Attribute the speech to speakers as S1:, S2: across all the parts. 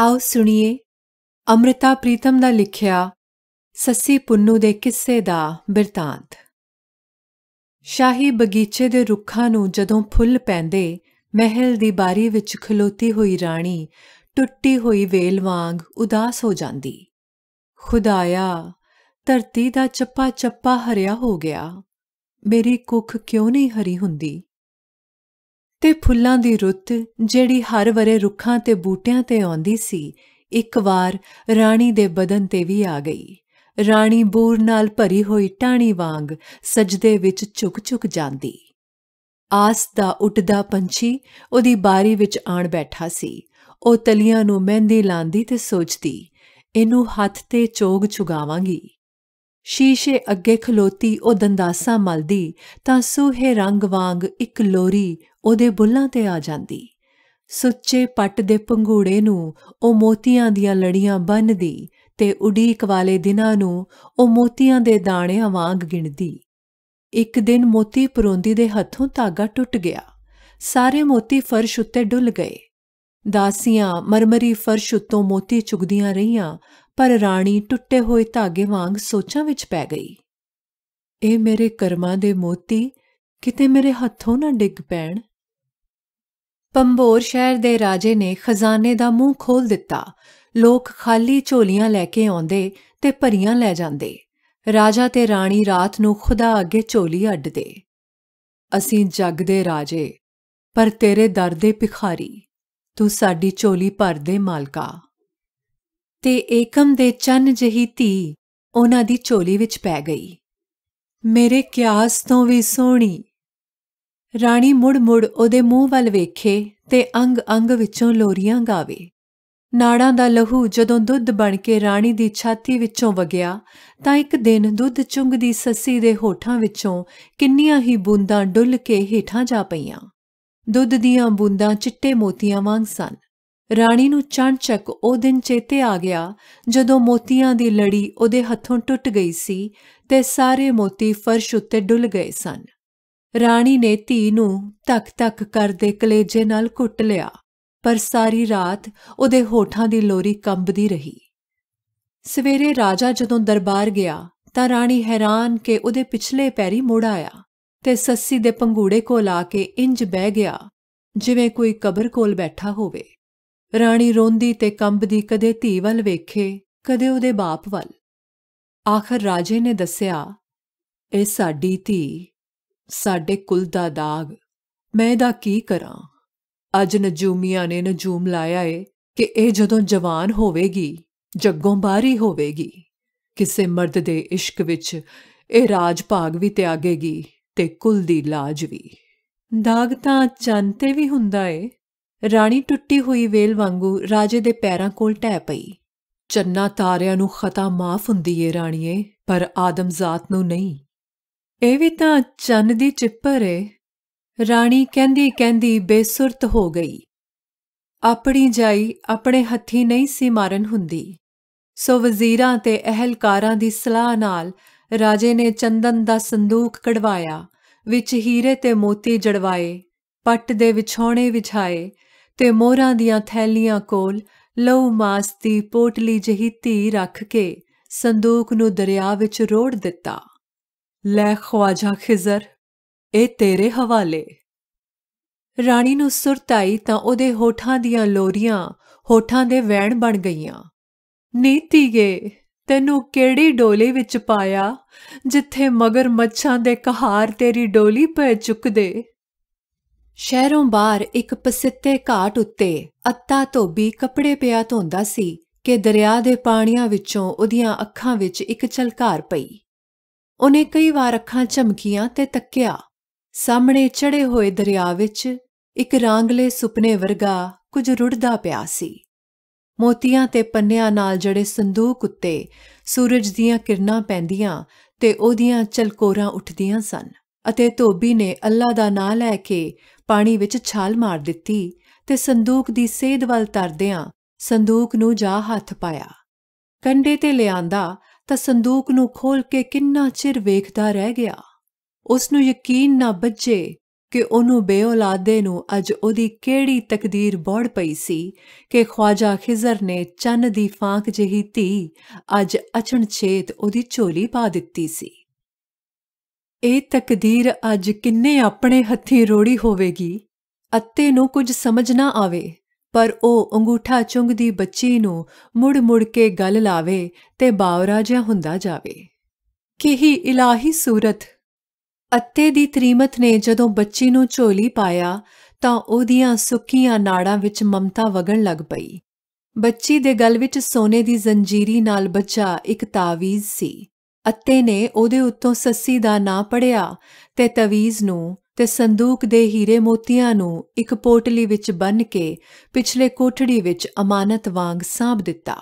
S1: ਆਓ ਸੁਣੀਏ ਅਮ੍ਰਿਤਾ ਪ੍ਰੀਤਮ ਦਾ ਲਿਖਿਆ ਸੱਸੀ ਪੁੰਨੂ ਦੇ ਕਿੱਸੇ ਦਾ ਬਿਰਤਾਂਤ ਸ਼ਾਹੀ ਬਗੀਚੇ ਦੇ ਰੁੱਖਾਂ ਨੂੰ ਜਦੋਂ ਫੁੱਲ ਪੈਂਦੇ ਮਹਿਲ ਦੀ ਬਾਰੀ ਵਿੱਚ ਖਲੋਤੀ ਹੋਈ ਰਾਣੀ ਟੁੱਟੀ ਹੋਈ ਵੇਲ ਵਾਂਗ ਉਦਾਸ ਹੋ ਜਾਂਦੀ ਖੁਦਾਇਆ ਧਰਤੀ ਦਾ ਚੱਪਾ ਚੱਪਾ ਹਰਿਆ ਹੋ ਗਿਆ ਮੇਰੀ ਕੁੱਖ ਕਿਉਂ ਨਹੀਂ ਹਰੀ ਹੁੰਦੀ ਤੇ ਫੁੱਲਾਂ ਦੀ ਰੁੱਤ ਜਿਹੜੀ ਹਰ ਵਰੇ ਰੁੱਖਾਂ ਤੇ ਬੂਟਿਆਂ ਤੇ ਆਉਂਦੀ ਸੀ ਇੱਕ ਵਾਰ ਰਾਣੀ ਦੇ ਬਦਨ ਤੇ ਵੀ ਆ ਗਈ ਰਾਣੀ ਬੂਰ ਨਾਲ ਭਰੀ ਹੋਈ ਟਾਣੀ ਵਾਂਗ ਸਜਦੇ ਵਿੱਚ ਝੁਕ-ਝੁਕ ਜਾਂਦੀ ਆਸ ਦਾ ਉੱਡਦਾ ਪੰਛੀ ਉਹਦੀ ਬਾਰੀ ਵਿੱਚ ਆਣ ਬੈਠਾ ਸੀ ਉਹ ਤਲੀਆਂ ਨੂੰ ਮਹਿੰਦੀ ਲਾਂਦੀ ਤੇ ਸੋਚਦੀ ਇਹਨੂੰ ਹੱਥ ਤੇ ਚੋਗ ਚੁਗਾਵਾਂਗੀ ਸ਼ੀਸ਼ੇ ਅੱਗੇ ਖਲੋਤੀ ਉਹ ਦੰਦਾਸਾ ਮਲਦੀ ਤਾਂ ਸੂਹੇ ਰੰਗ ਵਾਂਗ ਇੱਕ ਲੋਰੀ ਉਹਦੇ ਬੁੱਲਾਂ ਤੇ ਆ ਜਾਂਦੀ ਸੁੱਚੇ ਪੱਟ ਦੇ ਪੰਘੂੜੇ ਨੂੰ ਉਹ ਮੋਤੀਆਂ ਦੀਆਂ ਲੜੀਆਂ ਬੰਨਦੀ ਤੇ ਉਡੀਕ ਵਾਲੇ ਦਿਨਾਂ ਨੂੰ ਉਹ ਮੋਤੀਆਂ ਦੇ ਦਾਣਿਆਂ ਵਾਂਗ ਗਿਣਦੀ ਇੱਕ ਦਿਨ ਮੋਤੀ ਪਰੋਂਦੀ ਦੇ ਹੱਥੋਂ ਧਾਗਾ ਟੁੱਟ ਗਿਆ ਸਾਰੇ ਮੋਤੀ ਫਰਸ਼ ਉੱਤੇ ਡੁੱਲ ਗਏ ਦਾਸੀਆਂ ਮਰਮਰੀ ਫਰਸ਼ ਉੱਤੋਂ ਮੋਤੀ ਚੁਗਦੀਆਂ ਰਹੀਆਂ ਪਰ ਰਾਣੀ ਟੁੱਟੇ ਹੋਏ ਧਾਗੇ ਵਾਂਗ ਸੋਚਾਂ ਵਿੱਚ ਪੈ ਗਈ ਇਹ ਮੇਰੇ ਕਰਮਾਂ ਦੇ ਮੋਤੀ ਕਿਤੇ ਮੇਰੇ ਹੱਥੋਂ ਨਾ ਡਿੱਗ ਪੈਣ ਪੰਬੋਰ ਸ਼ਹਿਰ ਦੇ ਰਾਜੇ ਨੇ ਖਜ਼ਾਨੇ ਦਾ ਮੂੰਹ ਖੋਲ ਦਿੱਤਾ ਲੋਕ ਖਾਲੀ ਝੋਲੀਆਂ ਲੈ ਕੇ ਆਉਂਦੇ ਤੇ ਭਰੀਆਂ ਲੈ ਜਾਂਦੇ ਰਾਜਾ ਤੇ ਰਾਣੀ ਰਾਤ ਨੂੰ ਖੁਦਾ ਅੱਗੇ ਝੋਲੀ ਅੱਡਦੇ ਅਸੀਂ ਜੱਗ ਦੇ ਰਾਜੇ ਪਰ ਤੇਰੇ ਦਰ ਦੇ ਭਿਖਾਰੀ ਤੂੰ ਸਾਡੀ ਝੋਲੀ ਭਰ ਦੇ ਮਾਲਕਾ ਤੇ ਏਕਮ ਦੇ ਚੰਨ ਜਹੀ ਧੀ ਉਹਨਾਂ ਦੀ ਝੋਲੀ ਵਿੱਚ ਪੈ ਗਈ ਮੇਰੇ ਕਿਆਸ ਤੋਂ ਵੀ ਸੋਹਣੀ ਰਾਣੀ ਮੁੜ-ਮੁੜ ਉਹਦੇ ਮੂੰਹ ਵੱਲ ਵੇਖੇ ਤੇ ਅੰਗ-ਅੰਗ ਵਿੱਚੋਂ ਲੋਰੀਆਂ ਗਾਵੇ ਨਾੜਾਂ ਦਾ ਲਹੂ ਜਦੋਂ ਦੁੱਧ ਬਣ ਕੇ ਰਾਣੀ ਦੀ ਛਾਤੀ ਵਿੱਚੋਂ ਵਗਿਆ ਤਾਂ ਇੱਕ ਦਿਨ ਦੁੱਧ ਚੁੰਗਦੀ ਸੱਸੀ ਦੇ ਹੋਠਾਂ ਵਿੱਚੋਂ ਕਿੰਨੀਆਂ ਹੀ ਬੂੰਦਾਂ ਡੁੱਲ ਕੇ ਹੀਠਾਂ ਜਾ ਪਈਆਂ ਦੁੱਧ ਦੀਆਂ ਬੂੰਦਾਂ ਚਿੱਟੇ ਮੋਤੀਆਂ ਵਾਂਗ ਸਨ ਰਾਣੀ ਨੂੰ ਚਾਣਚਕ ਉਹ ਦਿਨ ਚੇਤੇ ਆ ਗਿਆ ਜਦੋਂ ਮੋਤੀਆਂ ਦੀ ਲੜੀ ਉਹਦੇ ਹੱਥੋਂ ਟੁੱਟ ਗਈ ਸੀ ਤੇ ਸਾਰੇ ਮੋਤੀ ਫਰਸ਼ ਉੱਤੇ ਡੁੱਲ ਗਏ ਸਨ ਰਾਣੀ ਨੇ ਧੀ ਨੂੰ ਤੱਕ ਤੱਕ ਕਰਦੇ ਕਲੇਜੇ ਨਾਲ ਕੁੱਟ ਲਿਆ ਪਰ ਸਾਰੀ ਰਾਤ ਉਹਦੇ ਹੋਠਾਂ ਦੀ ਲੋਰੀ ਕੰਬਦੀ ਰਹੀ ਸਵੇਰੇ ਰਾਜਾ ਜਦੋਂ ਦਰਬਾਰ ਗਿਆ ਤਾਂ ਰਾਣੀ ਹੈਰਾਨ ਕੇ ਉਹਦੇ ਪਿਛਲੇ ਪੈਰੀ ਮੁੜ ਆਇਆ ਤੇ ਸੱਸੀ ਦੇ ਪੰਗੂੜੇ ਕੋਲ ਆ ਕੇ ਇੰਜ ਬਹਿ ਗਿਆ ਜਿਵੇਂ ਕੋਈ ਕਬਰ ਕੋਲ ਬੈਠਾ ਹੋਵੇ ਰਾਣੀ ਰੋਂਦੀ ਤੇ ਕੰਬਦੀ ਕਦੇ ਧੀ ਵੱਲ ਵੇਖੇ ਕਦੇ ਉਹਦੇ ਬਾਪ ਵੱਲ ਆਖਰ ਰਾਜੇ ਨੇ ਦੱਸਿਆ ਇਹ ਸਾਡੀ ਧੀ ਸਾਡੇ ਕੁਲ ਦਾ ਦਾਗ ਮੈਂ ਦਾ ਕੀ ਕਰਾਂ ਅੱਜ ਨਜੂਮੀਆਂ ਨੇ ਨਜੂਮ ਲਾਇਆ ਏ ਕਿ ਇਹ ਜਦੋਂ ਜਵਾਨ ਹੋਵੇਗੀ ਜੱਗੋਂ ਬਾਹਰੀ ਹੋਵੇਗੀ ਕਿਸੇ ਮਰਦ ਦੇ ਇਸ਼ਕ ਵਿੱਚ ਇਹ ਰਾਜ ਭਾਗ ਵੀ ਤਿਆਗੇਗੀ ਤੇ ਕੁਲ ਦੀ ਲਾਜ ਵੀ ਦਾਗ ਤਾਂ ਚੰਨ ਤੇ ਵੀ ਹੁੰਦਾ ਏ ਰਾਣੀ ਟੁੱਟੀ ਹੋਈ ਵੇਲ ਵਾਂਗੂ ਰਾਜੇ ਦੇ ਪੈਰਾਂ ਕੋਲ ਟਹਿ ਪਈ ਚੰਨਾ ਤਾਰਿਆਂ ਨੂੰ ਖਤਾ ਮਾਫ ਹੁੰਦੀ ਏ ਰਾਣੀਏ ਪਰ ਜ਼ਾਤ ਨੂੰ ਨਹੀਂ ਇਹ ਵੀ ਤਾਂ ਚੰਨ ਦੀ ਚਿੱਪਰ ਏ ਰਾਣੀ ਕਹਿੰਦੀ ਕਹਿੰਦੀ ਬੇਸੁਰਤ ਹੋ ਗਈ ਆਪਣੀ ਜਾਈ ਆਪਣੇ ਹੱਥੀ ਨਹੀਂ ਸੀ ਮਾਰਨ ਹੁੰਦੀ ਸੋ ਵਜ਼ੀਰਾਂ ਤੇ ਅਹਲਕਾਰਾਂ ਦੀ ਸਲਾਹ ਨਾਲ ਰਾਜੇ ਨੇ ਚੰਦਨ ਦਾ ਸੰਦੂਕ ਕਢਵਾਇਆ ਵਿੱਚ ਹੀਰੇ ਤੇ ਮੋਤੀ ਜੜਵਾਏ ਪੱਟ ਦੇ ਵਿਛੋਣੇ ਵਿਛਾਏ ਤੇ ਮੋਹਰਾਂ ਦੀਆਂ ਥੈਲੀਆਂ ਕੋਲ ਲਉ ਮਾਸਤੀ ਪੋਟਲੀ ਜਹੀ ਧੀ ਰੱਖ ਕੇ ਸੰਦੂਕ ਨੂੰ ਦਰਿਆ ਵਿੱਚ ਰੋੜ ਦਿੱਤਾ ਲੈ ਖਵਾਜਾ ਖਿਜ਼ਰ ਇਹ ਤੇਰੇ ਹਵਾਲੇ ਰਾਣੀ ਨੂੰ ਸੁਰਤਾਈ ਤਾਂ ਉਹਦੇ ਹੋਠਾਂ ਦੀਆਂ ਲੋਰੀਆਂ ਹੋਠਾਂ ਦੇ ਵੈਣ ਬਣ ਗਈਆਂ ਨੀਤੀਏ ਤੈਨੂੰ ਕਿਹੜੀ ਡੋਲੀ ਵਿੱਚ ਪਾਇਆ ਜਿੱਥੇ ਮਗਰ ਮੱਛਾਂ ਦੇ ਕਹਾਰ ਤੇਰੀ ਡੋਲੀ ਪੈ ਚੁੱਕਦੇ ਸ਼ਹਿਰੋਂ ਬਾਹਰ ਇੱਕ ਪਸਿੱਤੇ ਘਾਟ ਉੱਤੇ ਅੱਤਾ ਧੋਬੀ ਕੱਪੜੇ ਪਿਆ ਧੋਂਦਾ ਸੀ ਕਿ ਦਰਿਆ ਦੇ ਪਾਣੀਆਂ ਵਿੱਚੋਂ ਉਹਦੀਆਂ ਅੱਖਾਂ ਵਿੱਚ ਇੱਕ ਝਲਕਾਰ ਪਈ ਉਹਨੇ ਕਈ ਵਾਰ ਅੱਖਾਂ ਝਮਕੀਆਂ ਤੇ ਤੱਕਿਆ ਸਾਹਮਣੇ ਚੜੇ ਹੋਏ ਦਰਿਆ ਵਿੱਚ ਇੱਕ ਰਾਂਗਲੇ ਸੁਪਨੇ ਵਰਗਾ ਕੁਝ ਰੁੜਦਾ ਪਿਆ ਸੀ ਮੋਤੀਆਂ ਤੇ ਪੰਨਿਆਂ ਨਾਲ ਜੜੇ ਸੰਦੂਕ ਉੱਤੇ ਸੂਰਜ ਦੀਆਂ ਕਿਰਨਾਂ ਪੈਂਦੀਆਂ ਤੇ ਉਹਦੀਆਂ ਚਲਕੋਰਾਂ ਉੱਠਦੀਆਂ ਸਨ ਅਤੇ ਧੋਬੀ ਨੇ ਅੱਲਾ ਦਾ ਨਾਮ ਲੈ ਕੇ ਪਾਣੀ ਵਿੱਚ ਛਾਲ ਮਾਰ ਦਿੱਤੀ ਤੇ ਸੰਦੂਕ ਦੀ ਸੇਧ ਵੱਲ ਤਰਦਿਆਂ ਸੰਦੂਕ ਨੂੰ ਜਾ ਹੱਥ ਪਾਇਆ ਕੰਡੇ ਤੇ ਲਿਆਂਦਾ ਤਾਂ ਸੰਦੂਕ ਨੂੰ ਖੋਲ ਕੇ ਕਿੰਨਾ ਚਿਰ ਵੇਖਦਾ ਰਹਿ ਗਿਆ ਉਸ ਨੂੰ ਯਕੀਨ ਨਾ ਬੱਜੇ ਕਿ ਉਹਨੂੰ ਬੇਔਲਾਦੇ ਨੂੰ ਅੱਜ ਉਹਦੀ ਕਿਹੜੀ ਤਕਦੀਰ ਬੋੜ ਪਈ ਸੀ ਕਿ ਖਵਾਜਾ ਖਿਜ਼ਰ ਨੇ ਚੰਨ ਦੀ ਫਾਂਕ ਜਹੀ ਧੀ ਅੱਜ ਛੇਤ ਉਹਦੀ ਝੋਲੀ ਪਾ ਦਿੱਤੀ ਸੀ ਇਹ ਤਕਦੀਰ ਅੱਜ ਕਿੰਨੇ ਆਪਣੇ ਹੱਥੀ ਰੋੜੀ ਹੋਵੇਗੀ ਅੱਤੇ ਨੂੰ ਕੁਝ ਸਮਝ ਨਾ ਆਵੇ ਪਰ ਉਹ ਅੰਗੂਠਾ ਚੁੰਗਦੀ ਬੱਚੀ ਨੂੰ ਮੁੜ-ਮੁੜ ਕੇ ਗੱਲ ਲਾਵੇ ਤੇ ਬਾਵਰਾ ਜਿਹਾ ਹੁੰਦਾ ਜਾਵੇ ਕਿਹੀ ਇਲਾਹੀ ਸੂਰਤ ਅੱਤੇ ਦੀ ਤ੍ਰੀਮਤ ਨੇ ਜਦੋਂ ਬੱਚੀ ਨੂੰ ਝੋਲੀ ਪਾਇਆ ਤਾਂ ਉਹਦੀਆਂ ਸੁੱਕੀਆਂ ਨਾੜਾਂ ਵਿੱਚ ਮਮਤਾ ਵਗਣ ਲੱਗ ਪਈ ਬੱਚੀ ਦੇ ਗਲ ਵਿੱਚ ਸੋਨੇ ਦੀ ਜ਼ੰਜੀਰੀ ਨਾਲ ਬੱਚਾ ਇੱਕ ਤਾਵੀਜ਼ ਸੀ ਅੱਤੇ ਨੇ ਉਹਦੇ ਉੱਤੋਂ ਸੱਸੀ ਦਾ ਨਾਂ ਪੜਿਆ ਤੇ ਤਾਵੀਜ਼ ਨੂੰ ਤੇ ਸੰਦੂਕ ਦੇ ਹੀਰੇ ਮੋਤੀਆਂ ਨੂੰ ਇੱਕ ਪੋਟਲੀ ਵਿੱਚ ਬੰਨ ਕੇ ਪਿਛਲੇ ਕੋਠੜੀ ਵਿੱਚ ਅਮਾਨਤ ਵਾਂਗ ਸਾਂਭ ਦਿੱਤਾ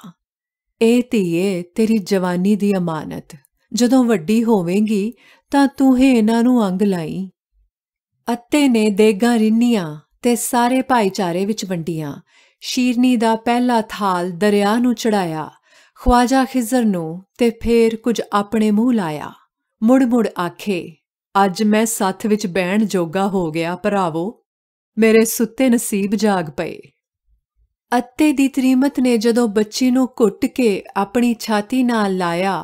S1: ਇਹ ਧੀਏ ਤੇਰੀ ਜਵਾਨੀ ਦੀ ਅਮਾਨਤ ਜਦੋਂ ਵੱਡੀ ਹੋਵੇਂਗੀ ਤਾਂ ਤੂੰ ਹੀ ਇਹਨਾਂ ਨੂੰ ਅੰਗ ਲਾਈ ਅੱਤੇ ਨੇ ਦੇਗਾ ਰਿੰਨੀਆਂ ਤੇ ਸਾਰੇ ਭਾਈਚਾਰੇ ਵਿੱਚ ਵੰਡੀਆਂ ਸ਼ੀਰਨੀ ਦਾ ਪਹਿਲਾ ਥਾਲ ਦਰਿਆ ਨੂੰ ਚੜਾਇਆ ਖਵਾਜਾ ਖਿਜ਼ਰ ਨੂੰ ਤੇ ਫੇਰ ਕੁਝ ਆਪਣੇ ਮੂੰਹ ਲਾਇਆ ਮੁੜ ਮੁੜ ਆਖੇ ਅੱਜ ਮੈਂ ਸੱਥ ਵਿੱਚ ਬਹਿਣ ਜੋਗਾ ਹੋ ਗਿਆ ਭਰਾਵੋ ਮੇਰੇ ਸੁੱਤੇ ਨਸੀਬ ਜਾਗ ਪਏ ਅੱਤੇ ਦੀ ਤ੍ਰੀਮਤ ਨੇ ਜਦੋਂ ਬੱਚੀ ਨੂੰ ਘੁੱਟ ਕੇ ਆਪਣੀ ਛਾਤੀ ਨਾਲ ਲਾਇਆ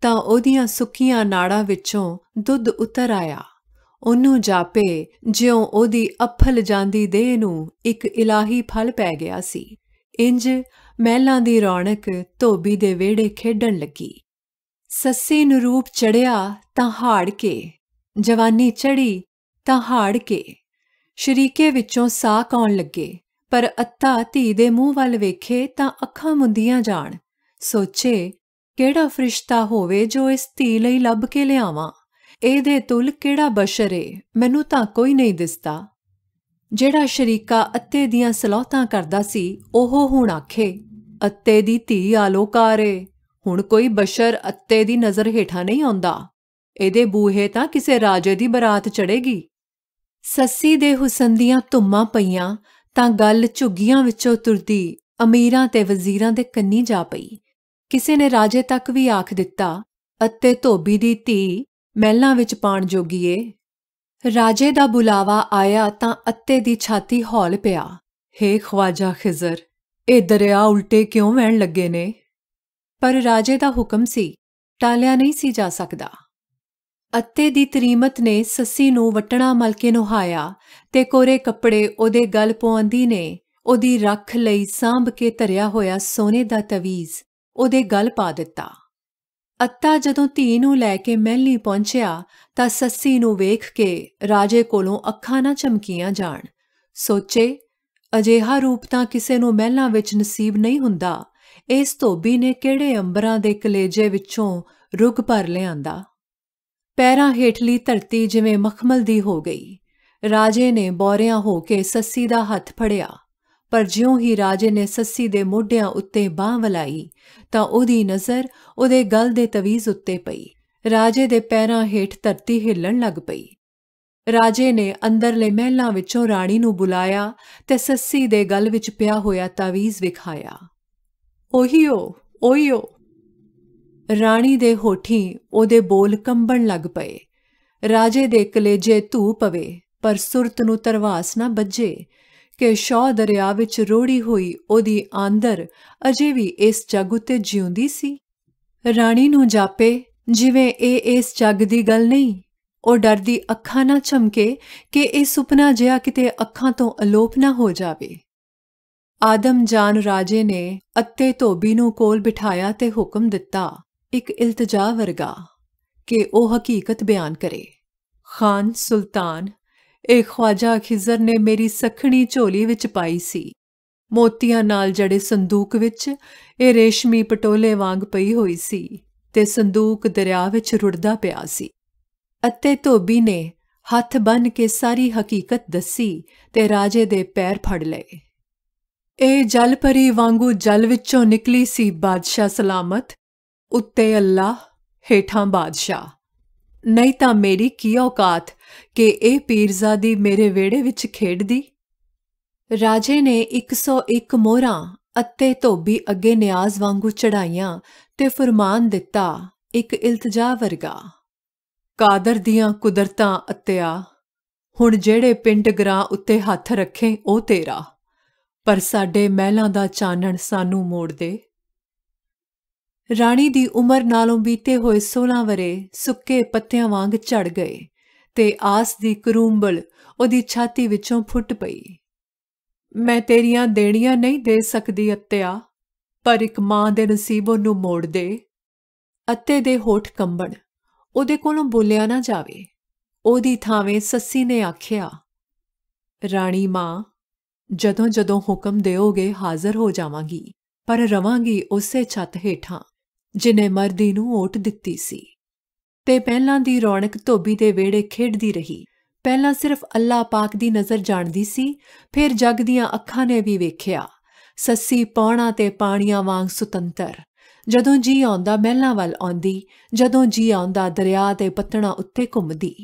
S1: ਤਾਂ ਉਹਦੀਆਂ ਸੁੱਕੀਆਂ ਨਾੜਾਂ ਵਿੱਚੋਂ ਦੁੱਧ ਉਤਰ ਆਇਆ ਉਹਨੂੰ ਜਾਪੇ ਜਿਉਂ ਉਹਦੀ ਅਫਲ ਜਾਂਦੀ ਦੇਹ ਨੂੰ ਇੱਕ ਇਲਾਹੀ ਫਲ ਪੈ ਗਿਆ ਸੀ ਇੰਜ ਮਹਿਲਾਂ ਦੀ ਰੌਣਕ ਧੋਬੀ ਦੇ ਵਿਹੜੇ ਖੇਡਣ ਲੱਗੀ ਸੱਸੇ ਨੂੰ ਰੂਪ ਚੜਿਆ ਤਾਂ ਹਾੜ ਕੇ ਜਵਾਨੀ ਚੜੀ ਤਾਂ ਹਾੜ ਕੇ ਸ਼ਰੀਕੇ ਵਿੱਚੋਂ ਸਾਹ ਕੌਣ ਲੱਗੇ ਪਰ ਅੱਤਾ ਧੀ ਦੇ ਮੂੰਹ ਵੱਲ ਵੇਖੇ ਤਾਂ ਅੱਖਾਂ ਮੁੰਦੀਆਂ ਜਾਣ ਸੋਚੇ ਕਿਹੜਾ ਫਰਿਸ਼ਤਾ ਹੋਵੇ ਜੋ ਇਸ ਧੀ ਲਈ ਲੱਭ ਕੇ ਲਿਆਵਾਂ ਇਹਦੇ ਤੁਲ ਕਿਹੜਾ ਬਸ਼ਰ ਏ ਮੈਨੂੰ ਤਾਂ ਕੋਈ ਨਹੀਂ ਦਿਸਦਾ ਜਿਹੜਾ ਸ਼ਰੀਕਾ ਅੱਤੇ ਦੀਆਂ ਸਲੋਤਾਂ ਕਰਦਾ ਸੀ ਉਹ ਹੁਣ ਆਖੇ ਅੱਤੇ ਦੀ ਧੀ ਆਲੋਕਾਰ ਏ ਹੁਣ ਕੋਈ ਬਸ਼ਰ ਅੱਤੇ ਦੀ ਨਜ਼ਰ ਹੇਠਾਂ ਨਹੀਂ ਆਉਂਦਾ ਇਹਦੇ ਬੂਹੇ ਤਾਂ ਕਿਸੇ ਰਾਜੇ ਦੀ ਬਰਾਤ ਚੜੇਗੀ ਸੱਸੀ ਦੇ ਹੁਸਨ ਦੀਆਂ ਧੁੰਮਾਂ ਪਈਆਂ ਤਾਂ ਗੱਲ ਝੁੱਗੀਆਂ ਵਿੱਚੋਂ ਤੁਰਦੀ ਅਮੀਰਾਂ ਤੇ ਵਜ਼ੀਰਾਂ ਦੇ ਕੰਨੀ ਜਾ ਪਈ ਕਿਸੇ ਨੇ ਰਾਜੇ ਤੱਕ ਵੀ ਆਖ ਦਿੱਤਾ ਅਤੇ ਧੋਬੀ ਦੀ ਧੀ ਮਹਿਲਾਂ ਵਿੱਚ ਪਾਣ ਜੋਗੀਏ ਰਾਜੇ ਦਾ ਬੁਲਾਵਾ ਆਇਆ ਤਾਂ ਅੱਤੇ ਦੀ ਛਾਤੀ ਹੌਲ ਪਿਆ ਹੇ ਖਵਾਜਾ ਖਿਜ਼ਰ ਇਹ ਦਰਿਆ ਉਲਟੇ ਕਿਉਂ ਵਹਿਣ ਲੱਗੇ ਨੇ ਪਰ ਰਾਜੇ ਦਾ ਹੁਕਮ ਸੀ ਟਾਲਿਆ ਨਹੀਂ ਸੀ ਜਾ ਸਕਦਾ ਅੱਤੇ ਦੀ ਤਰੀਮਤ ਨੇ ਸੱਸੀ ਨੂੰ ਵਟਣਾ ਮਲ ਕੇ ਨੁਹਾਇਆ ਤੇ ਕੋਰੇ ਕੱਪੜੇ ਉਹਦੇ ਗਲ ਪਵਾਉਂਦੀ ਨੇ ਉਹਦੀ ਰੱਖ ਲਈ ਸਾਂਭ ਕੇ ਧਰਿਆ ਹੋਇਆ ਸੋਨੇ ਦਾ ਤਵੀਜ਼ ਉਹਦੇ ਗਲ ਪਾ ਦਿੱਤਾ ਅੱਤਾ ਜਦੋਂ ਧੀ ਨੂੰ ਲੈ ਕੇ ਮਹਿਲੀ ਪਹੁੰਚਿਆ ਤਾਂ ਸੱਸੀ ਨੂੰ ਵੇਖ ਕੇ ਰਾਜੇ ਕੋਲੋਂ ਅੱਖਾਂ ਨਾ ਚਮਕੀਆਂ ਜਾਣ ਸੋਚੇ ਅਜੇਹਾ ਰੂਪ ਤਾਂ ਕਿਸੇ ਨੂੰ ਮਹਿਲਾਂ ਵਿੱਚ ਨਸੀਬ ਨਹੀਂ ਹੁੰਦਾ ਇਸ ਧੋਬੀ ਨੇ ਕਿਹੜੇ ਅੰਬਰਾਂ ਦੇ ਕਲੇਜੇ ਵਿੱਚੋਂ ਰੁਗ ਭਰ ਲਿਆਂਦਾ ਪੈਰਾਂ ਹੇਠਲੀ ਧਰਤੀ ਜਿਵੇਂ ਮਖਮਲ ਦੀ ਹੋ ਗਈ ਰਾਜੇ ਨੇ ਬੌਰਿਆਂ ਹੋ ਕੇ ਸੱਸੀ ਦਾ ਹੱਥ ਫੜਿਆ ਪਰ ਜਿਉਂ ਹੀ ਰਾਜੇ ਨੇ ਸੱਸੀ ਦੇ ਮੋਢਿਆਂ ਉੱਤੇ ਬਾਹ ਵਲਾਈ ਤਾਂ ਉਹਦੀ ਨਜ਼ਰ ਉਹਦੇ ਗਲ ਦੇ ਤਵੀਜ਼ ਉੱਤੇ ਪਈ ਰਾਜੇ ਦੇ ਪੈਰਾਂ ਹੇਠ ਧਰਤੀ ਹਿੱਲਣ ਲੱਗ ਪਈ ਰਾਜੇ ਨੇ ਅੰਦਰਲੇ ਮਹਿਲਾਂ ਵਿੱਚੋਂ ਰਾਣੀ ਨੂੰ ਬੁਲਾਇਆ ਤੇ ਸੱਸੀ ਦੇ ਗਲ ਵਿੱਚ ਪਿਆ ਹੋਇਆ ਤਾਵੀਜ਼ ਵਿਖਾਇਆ ਉਹੀਓ ਉਹੀਓ ਰਾਣੀ ਦੇ ਹੋਠੀ ਉਹਦੇ ਬੋਲ ਕੰਬਣ ਲੱਗ ਪਏ ਰਾਜੇ ਦੇ ਕਲੇਜੇ ਧੂ ਪਵੇ ਪਰ ਸੁਰਤ ਨੂੰ ਤਰਵਾਸ ਨਾ ਬੱਜੇ ਕਿ ਸ਼ੌ ਦਰਿਆ ਵਿੱਚ ਰੋੜੀ ਹੋਈ ਉਹਦੀ ਆਂਦਰ ਅਜੇ ਵੀ ਇਸ ਜਗ ਉਤੇ ਜਿਉਂਦੀ ਸੀ ਰਾਣੀ ਨੂੰ ਜਾਪੇ ਜਿਵੇਂ ਇਹ ਇਸ ਜਗ ਦੀ ਗੱਲ ਨਹੀਂ ਉਹ ਡਰਦੀ ਅੱਖਾਂ ਨਾ ਚਮਕੇ ਕਿ ਇਹ ਸੁਪਨਾ ਜਿਹਾ ਕਿਤੇ ਅੱਖਾਂ ਤੋਂ ਅਲੋਪ ਨਾ ਹੋ ਜਾਵੇ ਆਦਮ ਜਾਨ ਰਾਜੇ ਨੇ ਅੱਤੇ ਧੋਬੀ ਨੂੰ ਕੋਲ ਬਿਠਾਇਆ ਤੇ ਹੁਕਮ ਦਿੱਤਾ ਇੱਕ ਇਲਤਜਾ ਵਰਗਾ ਕਿ ਉਹ ਹਕੀਕਤ ਬਿਆਨ ਕਰੇ ਖਾਨ ਸੁਲਤਾਨ ਇਹ ਖਵਾਜਾ ਖਿਜ਼ਰ ਨੇ ਮੇਰੀ ਸਖਣੀ ਝੋਲੀ ਵਿੱਚ ਪਾਈ ਸੀ ਮੋਤੀਆਂ ਨਾਲ ਜੜੇ ਸੰਦੂਕ ਵਿੱਚ ਇਹ ਰੇਸ਼ਮੀ ਪਟੋਲੇ ਵਾਂਗ ਪਈ ਹੋਈ ਸੀ ਤੇ ਸੰਦੂਕ ਦਰਿਆ ਵਿੱਚ ਰੁੜਦਾ ਪਿਆ ਸੀ ਅਤੇ ਧੋਬੀ ਨੇ ਹੱਥ ਬੰਨ ਕੇ ਸਾਰੀ ਹਕੀਕਤ ਦੱਸੀ ਤੇ ਰਾਜੇ ਦੇ ਪੈਰ ਫੜ ਲਏ ਇਹ ਜਲਪਰੀ ਵਾਂਗੂ ਜਲ ਵਿੱਚੋਂ ਨਿਕਲੀ ਸੀ ਬਾਦਸ਼ਾਹ ਸਲਾਮਤ ਉੱਤੇ ਅੱਲਾ ਹੇਠਾਂ ਬਾਦਸ਼ਾਹ ਨਹੀਂ ਤਾਂ ਮੇਰੀ ਕੀ ਔਕਾਤ ਕਿ ਇਹ ਪੀਰਜ਼ਾਦੀ ਮੇਰੇ ਵਿਹੜੇ ਵਿੱਚ ਖੇਡਦੀ ਰਾਜੇ ਨੇ 101 ਮੋਹਰਾਂ ਅਤੇ ਧੋਬੀ ਅੱਗੇ ਨਿਆਜ਼ ਵਾਂਗੂ ਚੜਾਈਆਂ ਤੇ ਫਰਮਾਨ ਦਿੱਤਾ ਇੱਕ ਇਲਤਜਾ ਵਰਗਾ ਕਾਦਰ ਦੀਆਂ ਕੁਦਰਤਾਂ ਅਤਿਆ ਹੁਣ ਜਿਹੜੇ ਪਿੰਡ ਗਰਾ ਉੱਤੇ ਹੱਥ ਰੱਖੇ ਉਹ ਤੇਰਾ ਪਰ ਸਾਡੇ ਮਹਿਲਾਂ ਦਾ ਚਾਨਣ ਸਾਨੂੰ ਮੋੜ ਦੇ ਰਾਣੀ ਦੀ ਉਮਰ ਨਾਲੋਂ ਬੀਤੇ ਹੋਏ 16 ਵਰੇ ਸੁੱਕੇ ਪੱਤਿਆਂ ਵਾਂਗ ਝੜ ਗਏ ਤੇ ਆਸ ਦੀ ਕਰੂੰਬਲ ਉਹਦੀ ਛਾਤੀ ਵਿੱਚੋਂ ਫੁੱਟ ਪਈ ਮੈਂ ਤੇਰੀਆਂ ਦੇਣੀਆਂ ਨਹੀਂ ਦੇ ਸਕਦੀ ਅੱਤਿਆ ਪਰ ਇੱਕ ਮਾਂ ਦੇ ਨਸੀਬੋਂ ਨੂੰ ਮੋੜ ਦੇ ਅੱਤੇ ਦੇ ਹੋਠ ਕੰਬਣ ਉਹਦੇ ਕੋਲੋਂ ਬੋਲਿਆ ਨਾ ਜਾਵੇ ਉਹਦੀ ਥਾਵੇਂ ਸੱਸੀ ਨੇ ਆਖਿਆ ਰਾਣੀ ਮਾਂ ਜਦੋਂ ਜਦੋਂ ਹੁਕਮ ਦਿਓਗੇ ਹਾਜ਼ਰ ਹੋ ਜਾਵਾਂਗੀ ਪਰ ਰਵਾਂਗੀ ਉਸੇ ਛੱਤ ਹੇਠਾਂ ਜਿਨੇ ਮਰਦੀ ਨੂੰ ਓਟ ਦਿੱਤੀ ਸੀ ਤੇ ਪਹਿਲਾਂ ਦੀ ਰੌਣਕ ਧੋਬੀ ਦੇ ਵੇੜੇ ਖੇਡਦੀ ਰਹੀ ਪਹਿਲਾਂ ਸਿਰਫ ਅੱਲਾ ਪਾਕ ਦੀ ਨਜ਼ਰ ਜਾਣਦੀ ਸੀ ਫਿਰ ਜਗ ਦੀਆਂ ਅੱਖਾਂ ਨੇ ਵੀ ਵੇਖਿਆ ਸੱਸੀ ਪੌਣਾ ਤੇ ਪਾਣੀਆਂ ਵਾਂਗ ਸੁਤੰਤਰ ਜਦੋਂ ਜੀ ਆਉਂਦਾ ਮਹਿਲਾਂ ਵੱਲ ਆਉਂਦੀ ਜਦੋਂ ਜੀ ਆਉਂਦਾ ਦਰਿਆ ਤੇ ਪੱਤਣਾ ਉੱਤੇ ਘੁੰਮਦੀ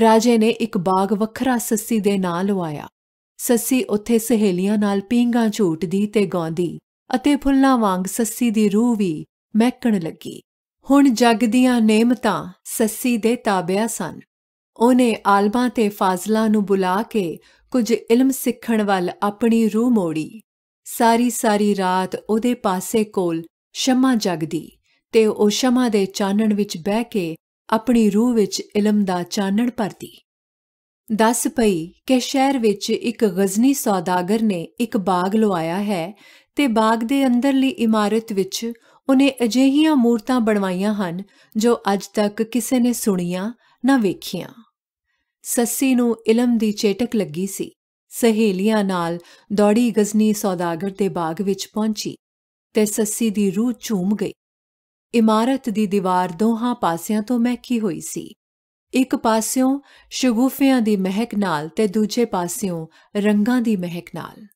S1: ਰਾਜੇ ਨੇ ਇੱਕ ਬਾਗ ਵੱਖਰਾ ਸੱਸੀ ਦੇ ਨਾਂ ਲਵਾਇਆ ਸੱਸੀ ਉੱਥੇ ਸਹੇਲੀਆਂ ਨਾਲ ਪੀਂਗਾ ਝੂਟਦੀ ਤੇ ਗਾਉਂਦੀ ਅਤੇ ਫੁੱਲਾਂ ਵਾਂਗ ਸੱਸੀ ਦੀ ਰੂਹ ਵੀ ਮਹਿਕਣ ਲੱਗੀ ਹੁਣ ਜੱਗ ਦੀਆਂ ਨੇਮਤਾਂ ਸੱਸੀ ਦੇ ਤਾਬਿਆ ਸਨ ਉਹਨੇ ਆਲਮਾ ਤੇ ਫਾਜ਼ਲਾ ਨੂੰ ਬੁਲਾ ਕੇ ਕੁਝ ਇਲਮ ਸਿੱਖਣ ਵੱਲ ਆਪਣੀ ਰੂਹ ਮੋੜੀ ਸਾਰੀ ਸਾਰੀ ਰਾਤ ਉਹਦੇ ਪਾਸੇ ਕੋਲ ਸ਼ਮਾ ਜਗਦੀ ਤੇ ਉਹ ਸ਼ਮਾ ਦੇ ਚਾਨਣ ਵਿੱਚ ਬਹਿ ਕੇ ਆਪਣੀ ਰੂਹ ਵਿੱਚ ਇਲਮ ਦਾ ਚਾਨਣ ਭਰਦੀ ਦੱਸ ਪਈ ਕਿ ਸ਼ਹਿਰ ਵਿੱਚ ਇੱਕ ਗਜ਼ਨੀ ਸੌਦਾਗਰ ਨੇ ਇੱਕ ਬਾਗ ਲਵਾਇਆ ਹੈ ਤੇ ਬਾਗ ਦੇ ਅੰਦਰਲੀ ਇਮਾਰਤ ਵਿੱਚ ਉਹਨੇ ਅਜਿਹੀਆਂ ਮੂਰਤਾਂ ਬਣਵਾਈਆਂ ਹਨ ਜੋ ਅੱਜ ਤੱਕ ਕਿਸੇ ਨੇ ਸੁਣੀਆਂ ਨਾ ਵੇਖੀਆਂ ਸੱਸੀ ਨੂੰ ਇਲਮ ਦੀ ਚੇਟਕ ਲੱਗੀ ਸੀ ਸਹੇਲੀਆਂ ਨਾਲ ਦੌੜੀ ਗਜ਼ਨੀ ਸੌਦਾਗਰ ਦੇ ਬਾਗ ਵਿੱਚ ਪਹੁੰਚੀ ਤੇ ਸੱਸੀ ਦੀ ਰੂਹ ਝੂਮ ਗਈ ਇਮਾਰਤ ਦੀ ਦੀਵਾਰ ਦੋਹਾਂ ਪਾਸਿਆਂ ਤੋਂ ਮਹਿਕੀ ਹੋਈ ਸੀ ਇੱਕ ਪਾਸਿਓਂ ਸ਼ਗੂਫਿਆਂ ਦੀ ਮਹਿਕ ਨਾਲ ਤੇ ਦੂਜੇ ਪਾਸਿਓਂ ਰੰਗਾਂ ਦੀ ਮਹਿਕ ਨਾਲ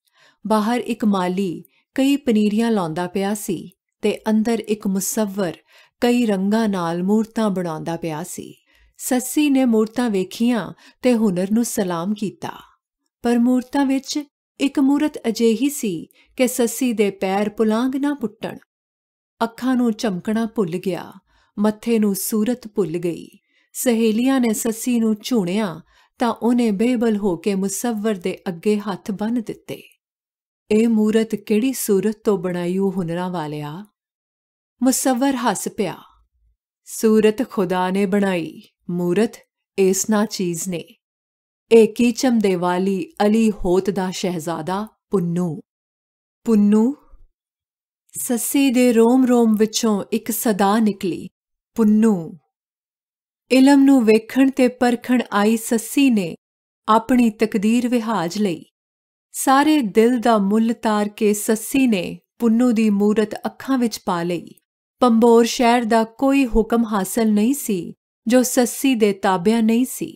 S1: ਬਾਹਰ ਇੱਕ ਮਾਲੀ ਕਈ ਪਨੀਰੀਆਂ ਲਾਉਂਦਾ ਪਿਆ ਸੀ ਤੇ ਅੰਦਰ ਇੱਕ ਮੁਸਵਰ ਕਈ ਰੰਗਾਂ ਨਾਲ ਮੂਰਤਾਂ ਬਣਾਉਂਦਾ ਪਿਆ ਸੀ ਸੱਸੀ ਨੇ ਮੂਰਤਾਂ ਵੇਖੀਆਂ ਤੇ ਹੁਨਰ ਨੂੰ ਸਲਾਮ ਕੀਤਾ ਪਰ ਮੂਰਤਾਂ ਵਿੱਚ ਇੱਕ ਮੂਰਤ ਅਜਿਹੀ ਸੀ ਕਿ ਸੱਸੀ ਦੇ ਪੈਰ ਪੁਲਾਂਗ ਨਾ ਪੁੱਟਣ ਅੱਖਾਂ ਨੂੰ ਚਮਕਣਾ ਭੁੱਲ ਗਿਆ ਮੱਥੇ ਨੂੰ ਸੂਰਤ ਭੁੱਲ ਗਈ ਸਹੇਲੀਆਂ ਨੇ ਸੱਸੀ ਨੂੰ ਝੂਣਿਆ ਤਾਂ ਉਹਨੇ ਬੇਬਲ ਹੋ ਕੇ ਮੁਸਵਰ ਦੇ ਅੱਗੇ ਹੱਥ ਬੰਨ ਦਿੱਤੇ ਇਹ ਮੂਰਤ ਕਿਹੜੀ ਸੂਰਤ ਤੋਂ ਬਣਾਈ ਉਹ ਹੁਨਰਾਂ ਵਾਲਿਆ ਮਸਵਰ ਹੱਸ ਪਿਆ ਸੂਰਤ ਖੁਦਾ ਨੇ ਬਣਾਈ ਮੂਰਤ ਇਸ ਨਾ ਚੀਜ਼ ਨੇ ਏਕੀ ਚਮਦੇ ਵਾਲੀ ਅਲੀ ਹੋਤ ਦਾ ਸ਼ਹਿਜ਼ਾਦਾ ਪੁੰਨੂ ਪੁੰਨੂ ਸੱਸੀ ਦੇ ਰੋਮ ਰੋਮ ਵਿੱਚੋਂ ਇੱਕ ਸਦਾ ਨਿਕਲੀ ਪੁੰਨੂ ਇਲਮ ਨੂੰ ਵੇਖਣ ਤੇ ਪਰਖਣ ਆਈ ਸੱਸੀ ਨੇ ਆਪਣੀ ਤਕਦੀਰ ਵਿਹਾਜ ਲਈ ਸਾਰੇ ਦਿਲ ਦਾ ਮੁੱਲ ਤਾਰ ਕੇ ਸੱਸੀ ਨੇ ਪੁੰਨੂ ਦੀ ਮੂਰਤ ਅੱਖਾਂ ਵਿੱਚ ਪਾ ਲਈ ਪੰਬੋਰ ਸ਼ਹਿਰ ਦਾ ਕੋਈ ਹੁਕਮ ਹਾਸਲ ਨਹੀਂ ਸੀ ਜੋ ਸੱਸੀ ਦੇ ਤਾਬਿਆ ਨਹੀਂ ਸੀ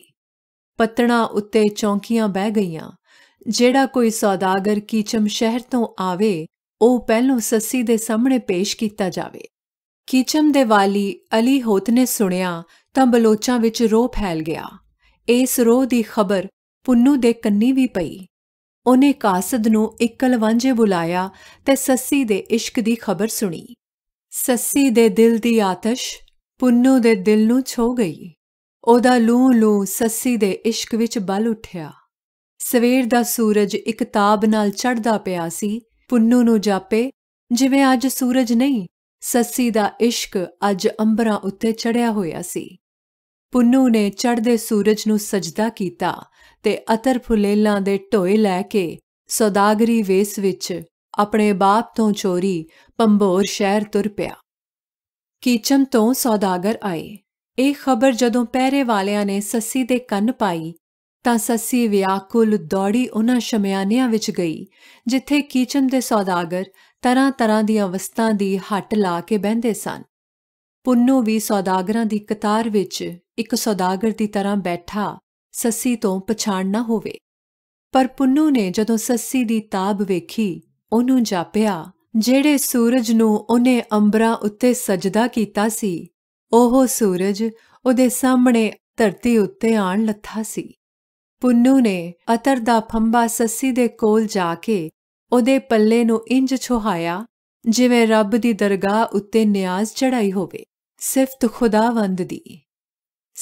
S1: ਪਤਣਾ ਉੱਤੇ ਚੌਂਕੀਆਂ ਬਹਿ ਗਈਆਂ ਜਿਹੜਾ ਕੋਈ ਸੌਦਾਗਰ ਕੀਚਮ ਸ਼ਹਿਰ ਤੋਂ ਆਵੇ ਉਹ ਪਹਿਲੋਂ ਸੱਸੀ ਦੇ ਸਾਹਮਣੇ ਪੇਸ਼ ਕੀਤਾ ਜਾਵੇ ਕੀਚਮ ਦੇ ਵਾਲੀ ਅਲੀ ਹੋਤ ਨੇ ਸੁਣਿਆ ਤਾਂ ਬਲੋਚਾਂ ਵਿੱਚ ਰੋਹ ਫੈਲ ਗਿਆ ਇਸ ਰੋਹ ਦੀ ਖਬਰ ਪੁੰਨੂ ਦੇ ਕੰਨੀ ਵੀ ਪਈ ਉਹਨੇ ਕਾਸਦ ਨੂੰ ਇਕਲ ਵਾਂਝੇ ਬੁਲਾਇਆ ਤੇ ਸੱਸੀ ਦੇ ਇਸ਼ਕ ਦੀ ਖਬਰ ਸੁਣੀ ਸੱਸੀ ਦੇ ਦਿਲ ਦੀ ਆਤਸ਼ ਪੁੰਨੂ ਦੇ ਦਿਲ ਨੂੰ ਛੋ ਗਈ ਉਹਦਾ ਲੂ ਲੂ ਸੱਸੀ ਦੇ ਇਸ਼ਕ ਵਿੱਚ ਬਲ ਉੱਠਿਆ ਸਵੇਰ ਦਾ ਸੂਰਜ ਇੱਕ ਤਾਬ ਨਾਲ ਚੜਦਾ ਪਿਆ ਸੀ ਪੁੰਨੂ ਨੂੰ ਜਾਪੇ ਜਿਵੇਂ ਅੱਜ ਸੂਰਜ ਨਹੀਂ ਸੱਸੀ ਦਾ ਇਸ਼ਕ ਅੱਜ ਅੰਬਰਾਂ ਉੱਤੇ ਚੜਿਆ ਹੋਇਆ ਸੀ ਪੁੰਨੂ ਨੇ ਚੜਦੇ ਸੂਰਜ ਨੂੰ ਸਜਦਾ ਕੀਤਾ ਤੇ ਅਤਰ ਫੁਲੇਲਾਂ ਦੇ ਢੋਏ ਲੈ ਕੇ ਸੌਦਾਗਰੀ ਵੇਸ ਵਿੱਚ ਆਪਣੇ ਬਾਪ ਤੋਂ ਚੋਰੀ ਪੰਬੋਰ ਸ਼ਹਿਰ ਤੁਰ ਪਿਆ ਕੀਚਮ ਤੋਂ ਸੌਦਾਗਰ ਆਏ ਇਹ ਖਬਰ ਜਦੋਂ ਪਹਿਰੇ ਵਾਲਿਆਂ ਨੇ ਸੱਸੀ ਦੇ ਕੰਨ ਪਾਈ ਤਾਂ ਸੱਸੀ ਵਿਆਕੁਲ ਦੌੜੀ ਉਹਨਾਂ ਸ਼ਮਿਆਨਿਆਂ ਵਿੱਚ ਗਈ ਜਿੱਥੇ ਕੀਚਮ ਦੇ ਸੌਦਾਗਰ ਤਰ੍ਹਾਂ-ਤਰ੍ਹਾਂ ਦੀਆਂ ਵਸਤਾਂ ਦੀ ਹੱਟ ਲਾ ਕੇ ਬਹਿੰਦੇ ਸਨ ਪੁੰਨੂ ਵੀ ਸੌਦਾਗਰਾਂ ਦੀ ਕਤਾਰ ਵਿੱਚ ਇੱਕ ਸੌਦਾਗਰ ਦੀ ਤਰ੍ਹਾਂ ਬੈਠਾ ਸੱਸੀ ਤੋਂ ਪਛਾਣ ਨਾ ਹੋਵੇ ਪਰ ਪੁੰਨੂ ਨੇ ਜਦੋਂ ਸੱਸੀ ਦੀ ਤਾਬ ਵੇਖੀ ਉਹਨੂੰ ਜਾਪਿਆ ਜਿਹੜੇ ਸੂਰਜ ਨੂੰ ਉਹਨੇ ਅੰਬਰਾਂ ਉੱਤੇ ਸਜਦਾ ਕੀਤਾ ਸੀ ਉਹ ਸੂਰਜ ਉਹਦੇ ਸਾਹਮਣੇ ਧਰਤੀ ਉੱਤੇ ਆਣ ਲੱਥਾ ਸੀ ਪੁੰਨੂ ਨੇ ਅਤਰ ਦਾ ਫੰਬਾ ਸੱਸੀ ਦੇ ਕੋਲ ਜਾ ਕੇ ਉਹਦੇ ਪੱਲੇ ਨੂੰ ਇੰਜ ਛੁਹਾਇਆ ਜਿਵੇਂ ਰੱਬ ਦੀ ਦਰਗਾਹ ਉੱਤੇ ਨਿਆਜ਼ ਚੜਾਈ ਹੋਵੇ ਸਿਫਤ ਖੁਦਾਵੰਦ ਦੀ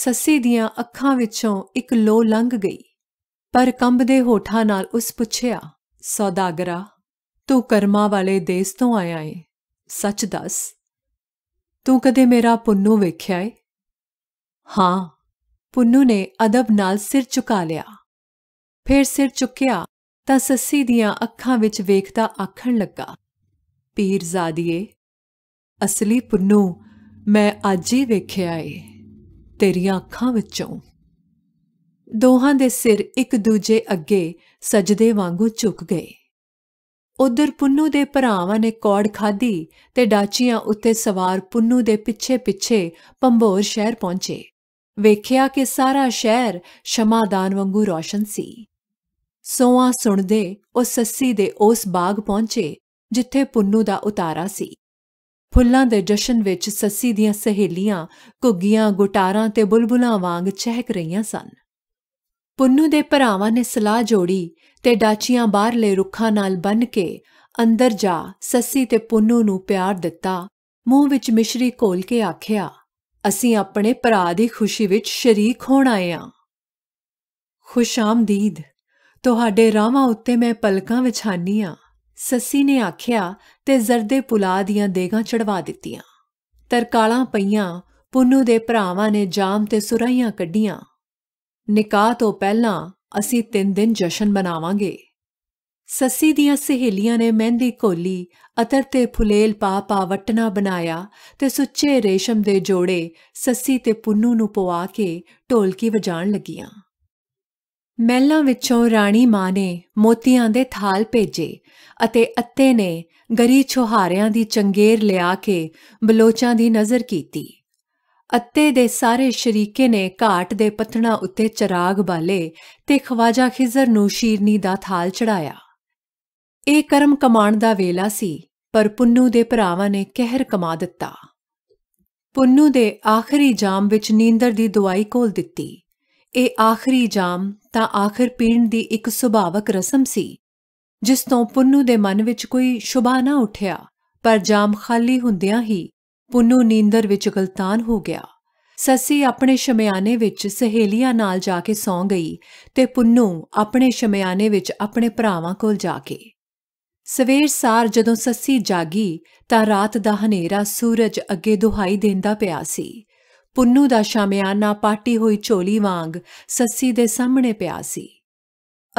S1: ਸੱਸੀ ਦੀਆਂ ਅੱਖਾਂ ਵਿੱਚੋਂ ਇੱਕ ਲੋ ਲੰਘ ਗਈ ਪਰ ਕੰਬਦੇ ਹੋਠਾਂ ਨਾਲ ਉਸ ਪੁੱਛਿਆ ਸੌਦਾਗਰਾ ਤੂੰ ਕਰਮਾ ਵਾਲੇ ਦੇਸ ਤੋਂ ਆਇਆ ਏ ਸੱਚ ਦੱਸ ਤੂੰ ਕਦੇ ਮੇਰਾ ਪੁੰਨੂ ਵੇਖਿਆ ਏ ਹਾਂ ਪੁੰਨੂ ਨੇ ਅਦਬ ਨਾਲ ਸਿਰ ਝੁਕਾ ਲਿਆ ਫਿਰ ਸਿਰ ਝੁਕਿਆ ਤਾਂ ਸੱਸੀ ਦੀਆਂ ਅੱਖਾਂ ਵਿੱਚ ਵੇਖਦਾ ਆਖਣ ਲੱਗਾ ਪੀਰਜ਼ਾਦੀਏ ਅਸਲੀ ਪੁੰਨੂ ਮੈਂ ਅੱਜ ਹੀ ਵੇਖਿਆ ਏ ਤੇਰੀਆਂ ਅੱਖਾਂ ਵਿੱਚੋਂ ਦੋਹਾਂ ਦੇ ਸਿਰ ਇੱਕ ਦੂਜੇ ਅੱਗੇ ਸਜਦੇ ਵਾਂਗੂ ਝੁਕ ਗਏ ਉਧਰ ਪੁੰਨੂ ਦੇ ਭਰਾਵਾਂ ਨੇ ਕੌੜ ਖਾਦੀ ਤੇ ਡਾਚੀਆਂ ਉੱਤੇ ਸਵਾਰ ਪੁੰਨੂ ਦੇ ਪਿੱਛੇ-ਪਿੱਛੇ ਪੰਭੋਰ ਸ਼ਹਿਰ ਪਹੁੰਚੇ ਵੇਖਿਆ ਕਿ ਸਾਰਾ ਸ਼ਹਿਰ ਸ਼ਮਾਦਾਨ ਵਾਂਗੂ ਰੋਸ਼ਨ ਸੀ ਸੋਆ ਸੁਣਦੇ ਉਹ ਸੱਸੀ ਦੇ ਉਸ ਬਾਗ ਪਹੁੰਚੇ ਜਿੱਥੇ ਪੁੰਨੂ ਦਾ ਉਤਾਰਾ ਸੀ ਫੁੱਲਾਂ ਦੇ ਜਸ਼ਨ ਵਿੱਚ ਸੱਸੀ ਦੀਆਂ ਸਹੇਲੀਆਂ ਘੁੱਗੀਆਂ ਗੁਟਾਰਾਂ ਤੇ ਬੁਲਬੁਲਾਂ ਵਾਂਗ ਚਹਿਕ ਰਹੀਆਂ ਸਨ ਪੁੰਨੂ ਦੇ ਭਰਾਵਾਂ ਨੇ ਸਲਾਹ ਜੋੜੀ ਤੇ ਡਾਚੀਆਂ ਬਾਹਰਲੇ ਰੁੱਖਾਂ ਨਾਲ ਬੰਨ ਕੇ ਅੰਦਰ ਜਾ ਸੱਸੀ ਤੇ ਪੁੰਨੂ ਨੂੰ ਪਿਆਰ ਦਿੱਤਾ ਮੂੰਹ ਵਿੱਚ ਮਿਸ਼ਰੀ ਘੋਲ ਕੇ ਆਖਿਆ ਅਸੀਂ ਆਪਣੇ ਭਰਾ ਦੀ ਖੁਸ਼ੀ ਵਿੱਚ ਸ਼ਰੀਕ ਹੋਣ ਆਏ ਆ ਖੁਸ਼ ਆਮਦੀਦ ਤੁਹਾਡੇ ਰਾਵਾਂ ਉੱਤੇ ਮੈਂ ਪਲਕਾਂ ਵਿਛਾਨੀ ਆ ਸੱਸੀ ਨੇ ਆਖਿਆ ਤੇ ਜ਼ਰਦੇ ਪੁਲਾ ਦੀਆਂ ਦੇਗਾਂ ਚੜਵਾ ਦਿੱਤੀਆਂ ਤਰਕਾਲਾਂ ਪਈਆਂ ਪੁੰਨੂ ਦੇ ਭਰਾਵਾਂ ਨੇ ਜਾਮ ਤੇ ਸੁਰਾਈਆਂ ਕੱਢੀਆਂ ਨਿਕਾਹ ਤੋਂ ਪਹਿਲਾਂ ਅਸੀਂ 3 ਦਿਨ ਜਸ਼ਨ ਮਨਾਵਾਂਗੇ ਸੱਸੀ ਦੀਆਂ ਸਹੇਲੀਆਂ ਨੇ ਮਹਿੰਦੀ ਕੋਲੀ ਅਤਰ ਤੇ ਫੁਲੇਲ ਪਾ ਪਾਵਟਣਾ ਬਣਾਇਆ ਤੇ ਸੁੱਚੇ ਰੇਸ਼ਮ ਦੇ ਜੋੜੇ ਸੱਸੀ ਤੇ ਪੁੰਨੂ ਨੂੰ ਪਵਾ ਕੇ ਢੋਲਕੀ ਵਜਾਣ ਲੱਗੀਆਂ ਮਹਿਲਾਂ ਵਿੱਚੋਂ ਰਾਣੀ ਮਾਂ ਨੇ ਮੋਤੀਆਂ ਦੇ ਥਾਲ ਭੇਜੇ ਅਤੇ ਅੱਤੇ ਨੇ ਗਰੀ ਛੋਹਾਰਿਆਂ ਦੀ ਚੰਗੇਰ ਲਿਆ ਕੇ ਬਲੋਚਾਂ ਦੀ ਨਜ਼ਰ ਕੀਤੀ ਅੱਤੇ ਦੇ ਸਾਰੇ ਸ਼ਰੀਕੇ ਨੇ ਘਾਟ ਦੇ ਪਤਣਾ ਉੱਤੇ ਚਰਾਗ ਬਾਲੇ ਤੇ ਖਵਾਜਾ ਖਿਜ਼ਰ ਨੂੰ ਸ਼ੀਰਨੀ ਦਾ ਥਾਲ ਚੜਾਇਆ ਇਹ ਕਰਮ ਕਮਾਣ ਦਾ ਵੇਲਾ ਸੀ ਪਰ ਪੁੰਨੂ ਦੇ ਭਰਾਵਾਂ ਨੇ ਕਹਿਰ ਕਮਾ ਦਿੱਤਾ ਪੁੰਨੂ ਦੇ ਆਖਰੀ ਜਾਮ ਵਿੱਚ ਨੀਂਦਰ ਦੀ ਦਵਾਈ ਕੋਲ ਦਿੱਤੀ ਇਹ ਆਖਰੀ ਜਾਮ ਤਾਂ ਆਖਰ ਪੀਣ ਦੀ ਇੱਕ ਸੁਭਾਵਕ ਰਸਮ ਸੀ ਜਿਸ ਤੋਂ ਪੁੰਨੂ ਦੇ ਮਨ ਵਿੱਚ ਕੋਈ ਸ਼ੁਭਾ ਨਾ ਉੱਠਿਆ ਪਰ ਜਾਮ ਖਾਲੀ ਹੁੰਦਿਆਂ ਹੀ ਪੁੰਨੂ ਨੀਂਦਰ ਵਿੱਚ ਗਲਤਾਨ ਹੋ ਗਿਆ ਸੱਸੀ ਆਪਣੇ ਸ਼ਮਿਆਨੇ ਵਿੱਚ ਸਹੇਲੀਆਂ ਨਾਲ ਜਾ ਕੇ ਸੌਂ ਗਈ ਤੇ ਪੁੰਨੂ ਆਪਣੇ ਸ਼ਮਿਆਨੇ ਵਿੱਚ ਆਪਣੇ ਭਰਾਵਾਂ ਕੋਲ ਜਾ ਕੇ ਸਵੇਰ ਸਾਰ ਜਦੋਂ ਸੱਸੀ ਜਾਗੀ ਤਾਂ ਰਾਤ ਦਾ ਹਨੇਰਾ ਸੂਰਜ ਅੱਗੇ ਦੁਹਾਈ ਦਿੰਦਾ ਪਿਆ ਸੀ ਪੁੰਨੂ ਦਾ ਸ਼ਮਿਆਨਾ ਪਾਟੀ ਹੋਈ ਝੋਲੀ ਵਾਂਗ ਸੱਸੀ ਦੇ ਸਾਹਮਣੇ ਪਿਆ ਸੀ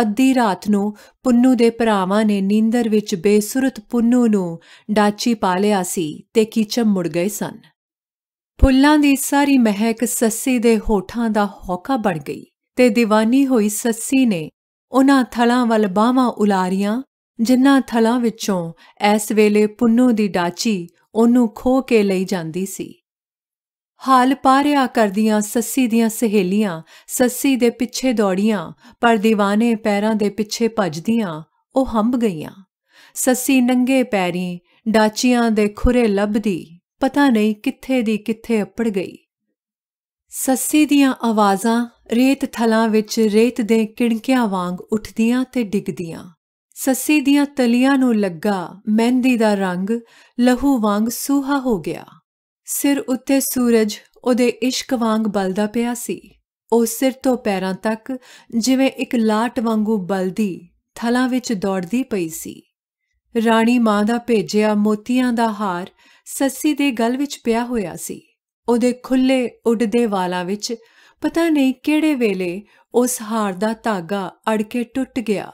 S1: ਅੱਧੀ ਰਾਤ ਨੂੰ ਪੁੰਨੂ ਦੇ ਭਰਾਵਾਂ ਨੇ ਨੀਂਦਰ ਵਿੱਚ ਬੇਸੁਰਤ ਪੁੰਨੂ ਨੂੰ ਡਾਚੀ ਪਾ ਲਿਆ ਸੀ ਤੇ ਕੀਚਮ ਮੁੜ ਗਏ ਸਨ ਫੁੱਲਾਂ ਦੀ ਸਾਰੀ ਮਹਿਕ ਸੱਸੀ ਦੇ ਹੋਠਾਂ ਦਾ ਹੌਕਾ ਬਣ ਗਈ ਤੇ دیਵਾਨੀ ਹੋਈ ਸੱਸੀ ਨੇ ਉਹਨਾਂ ਥਲਾਂ ਵੱਲ ਬਾਹਾਂ ਉਲਾਰੀਆਂ ਜਿਨ੍ਹਾਂ ਥਲਾਂ ਵਿੱਚੋਂ ਇਸ ਵੇਲੇ ਪੁੰਨੂ ਦੀ ਡਾਚੀ ਉਹਨੂੰ ਖੋ ਕੇ ਲਈ ਜਾਂਦੀ ਸੀ ਹਾਲ ਪਾਰਿਆ ਕਰਦੀਆਂ ਸੱਸੀ ਦੀਆਂ ਸਹੇਲੀਆਂ ਸੱਸੀ ਦੇ ਪਿੱਛੇ ਦੌੜੀਆਂ ਪਰ دیਵਾਨੇ ਪੈਰਾਂ ਦੇ ਪਿੱਛੇ ਭੱਜਦੀਆਂ ਉਹ ਹੰਬ ਗਈਆਂ ਸੱਸੀ ਨੰਗੇ ਪੈਰੀ ਡਾਚੀਆਂ ਦੇ ਖੁਰੇ ਲੱਭਦੀ ਪਤਾ ਨਹੀਂ ਕਿੱਥੇ ਦੀ ਕਿੱਥੇ ਅੱਪੜ ਗਈ ਸੱਸੀ ਦੀਆਂ ਆਵਾਜ਼ਾਂ ਰੇਤ ਥਲਾਂ ਵਿੱਚ ਰੇਤ ਦੇ ਕਿਣਕਿਆਂ ਵਾਂਗ ਉੱਠਦੀਆਂ ਤੇ ਡਿੱਗਦੀਆਂ ਸੱਸੀ ਦੀਆਂ ਤਲੀਆਂ ਨੂੰ ਲੱਗਾ ਮਹਿੰਦੀ ਦਾ ਰੰਗ ਲਹੂ ਵਾਂਗ ਸੂਹਾ ਹੋ ਗਿਆ ਸਿਰ ਉੱਤੇ ਸੂਰਜ ਉਹਦੇ ਇਸ਼ਕ ਵਾਂਗ ਬਲਦਾ ਪਿਆ ਸੀ ਉਹ ਸਿਰ ਤੋਂ ਪੈਰਾਂ ਤੱਕ ਜਿਵੇਂ ਇੱਕ ਲਾਟ ਵਾਂਗੂ ਬਲਦੀ ਥਲਾਂ ਵਿੱਚ ਦੌੜਦੀ ਪਈ ਸੀ ਰਾਣੀ ਮਾਂ ਦਾ ਭੇਜਿਆ ਮੋਤੀਆਂ ਦਾ ਹਾਰ ਸੱਸੀ ਦੇ ਗਲ ਵਿੱਚ ਪਿਆ ਹੋਇਆ ਸੀ ਉਹਦੇ ਖੁੱਲੇ ਉੱਡਦੇ ਵਾਲਾਂ ਵਿੱਚ ਪਤਾ ਨਹੀਂ ਕਿਹੜੇ ਵੇਲੇ ਉਸ ਹਾਰ ਦਾ ਧਾਗਾ ਅੜ ਕੇ ਟੁੱਟ ਗਿਆ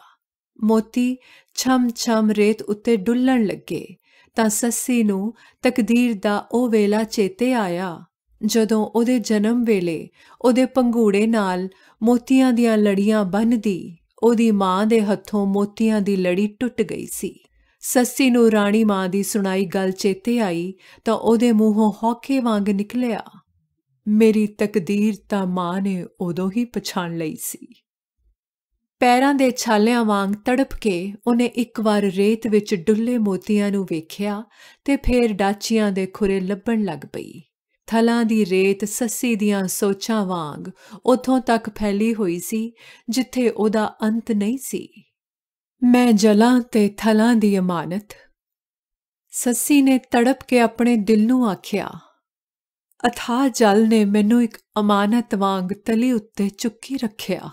S1: ਮੋਤੀ ਛਮ ਛਮ ਰੇਤ ਉੱਤੇ ਡੁੱਲਣ ਲੱਗੇ ਤਾਂ ਸੱਸੀ ਨੂੰ ਤਕਦੀਰ ਦਾ ਉਹ ਵੇਲਾ ਚੇਤੇ ਆਇਆ ਜਦੋਂ ਉਹਦੇ ਜਨਮ ਵੇਲੇ ਉਹਦੇ ਪੰਘੂੜੇ ਨਾਲ ਮੋਤੀਆਂ ਦੀਆਂ ਲੜੀਆਂ ਬੰਨਦੀ ਉਹਦੀ ਮਾਂ ਦੇ ਹੱਥੋਂ ਮੋਤੀਆਂ ਦੀ ਲੜੀ ਟੁੱਟ ਗਈ ਸੀ ਸੱਸੀ ਨੂੰ ਰਾਣੀ ਮਾਂ ਦੀ ਸੁਣਾਈ ਗੱਲ ਚੇਤੇ ਆਈ ਤਾਂ ਉਹਦੇ ਮੂੰਹੋਂ ਹੌਕੇ ਵਾਂਗ ਨਿਕਲਿਆ ਮੇਰੀ ਤਕਦੀਰ ਤਾਂ ਮਾਂ ਨੇ ਉਦੋਂ ਹੀ ਪਛਾਣ ਲਈ ਸੀ ਪੈਰਾਂ ਦੇ ਛਾਲਿਆਂ ਵਾਂਗ ਤੜਪ ਕੇ ਉਹਨੇ ਇੱਕ ਵਾਰ ਰੇਤ ਵਿੱਚ ਡੁੱਲੇ ਮੋਤੀਆਂ ਨੂੰ ਵੇਖਿਆ ਤੇ ਫੇਰ ਡਾਚੀਆਂ ਦੇ ਖੁਰੇ ਲੱਭਣ ਲੱਗ ਪਈ ਥਲਾਂ ਦੀ ਰੇਤ ਸੱਸੀ ਦੀਆਂ ਸੋਚਾਂ ਵਾਂਗ ਉਥੋਂ ਤੱਕ ਫੈਲੀ ਹੋਈ ਸੀ ਜਿੱਥੇ ਉਹਦਾ ਅੰਤ ਨਹੀਂ ਸੀ ਮੈਂ ਜਲਾਂ ਤੇ ਥਲਾਂ ਦੀ ਅਮਾਨਤ ਸੱਸੀ ਨੇ ਤੜਪ ਕੇ ਆਪਣੇ ਦਿਲ ਨੂੰ ਆਖਿਆ ਅਥਾ ਜਲ ਨੇ ਮੈਨੂੰ ਇੱਕ ਅਮਾਨਤ ਵਾਂਗ ਤਲੀ ਉੱਤੇ ਚੁੱਕੀ ਰੱਖਿਆ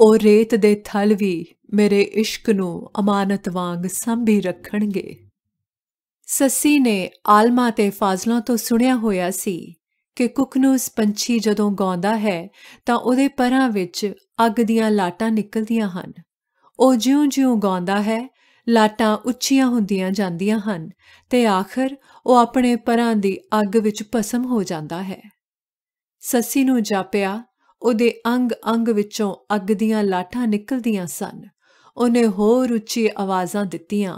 S1: ਉਹ ਰੇਤ ਦੇ ਥਲ ਵੀ ਮੇਰੇ ਇਸ਼ਕ ਨੂੰ ਅਮਾਨਤ ਵਾਂਗ ਸੰਭੀ ਰੱਖਣਗੇ ਸੱਸੀ ਨੇ ਆਲਮਾ ਤੇ ਫਾਜ਼ਲਾਂ ਤੋਂ ਸੁਣਿਆ ਹੋਇਆ ਸੀ ਕਿ ਕੁਕਨੂਸ ਪੰਛੀ ਜਦੋਂ ਗਾਉਂਦਾ ਹੈ ਤਾਂ ਉਹਦੇ ਪਰਾਂ ਵਿੱਚ ਅੱਗ ਦੀਆਂ ਲਾਟਾਂ ਨਿਕਲਦੀਆਂ ਹਨ ਉਹ ਜਿਉਂ-ਜਿਉਂ ਗਾਉਂਦਾ ਹੈ ਲਾਟਾਂ ਉੱਚੀਆਂ ਹੁੰਦੀਆਂ ਜਾਂਦੀਆਂ ਹਨ ਤੇ ਆਖਰ ਉਹ ਆਪਣੇ ਪਰਾਂ ਦੀ ਅੱਗ ਵਿੱਚ ਭਸਮ ਹੋ ਜਾਂਦਾ ਹੈ ਸੱਸੀ ਨੂੰ ਜਾਪਿਆ ਉਹਦੇ ਅੰਗ-ਅੰਗ ਵਿੱਚੋਂ ਅੱਗ ਦੀਆਂ ਲਾਠਾਂ ਨਿਕਲਦੀਆਂ ਸਨ ਉਹਨੇ ਹੋਰ ਉੱਚੀ ਆਵਾਜ਼ਾਂ ਦਿੱਤੀਆਂ